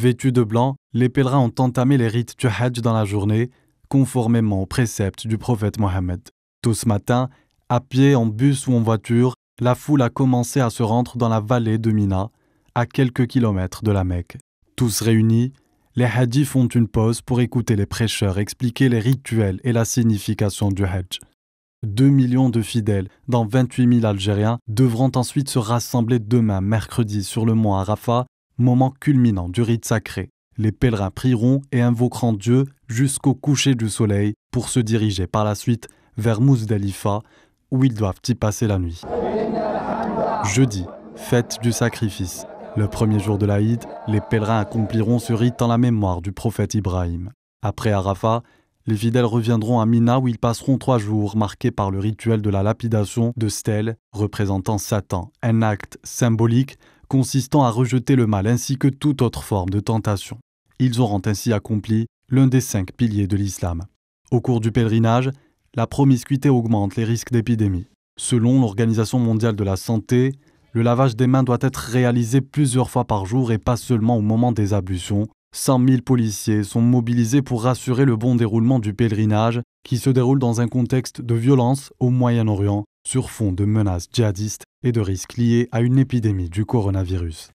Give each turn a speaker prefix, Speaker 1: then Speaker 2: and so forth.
Speaker 1: Vêtus de blanc, les pèlerins ont entamé les rites du Hajj dans la journée, conformément aux préceptes du prophète Mohammed. Tout ce matin, à pied, en bus ou en voiture, la foule a commencé à se rendre dans la vallée de Mina, à quelques kilomètres de la Mecque. Tous réunis, les hadiths font une pause pour écouter les prêcheurs expliquer les rituels et la signification du Hajj. 2 millions de fidèles, dont 28 000 Algériens, devront ensuite se rassembler demain, mercredi, sur le mont Arafat moment culminant du rite sacré. Les pèlerins prieront et invoqueront Dieu jusqu'au coucher du soleil pour se diriger par la suite vers Mousdalifa, où ils doivent y passer la nuit. Jeudi, fête du sacrifice. Le premier jour de l'Aïd, les pèlerins accompliront ce rite en la mémoire du prophète Ibrahim. Après Arafat, les fidèles reviendront à Mina où ils passeront trois jours marqués par le rituel de la lapidation de stèles représentant Satan, un acte symbolique consistant à rejeter le mal ainsi que toute autre forme de tentation. Ils auront ainsi accompli l'un des cinq piliers de l'islam. Au cours du pèlerinage, la promiscuité augmente les risques d'épidémie. Selon l'Organisation mondiale de la santé, le lavage des mains doit être réalisé plusieurs fois par jour et pas seulement au moment des ablutions, 000 policiers sont mobilisés pour rassurer le bon déroulement du pèlerinage qui se déroule dans un contexte de violence au Moyen-Orient sur fond de menaces djihadistes et de risques liés à une épidémie du coronavirus.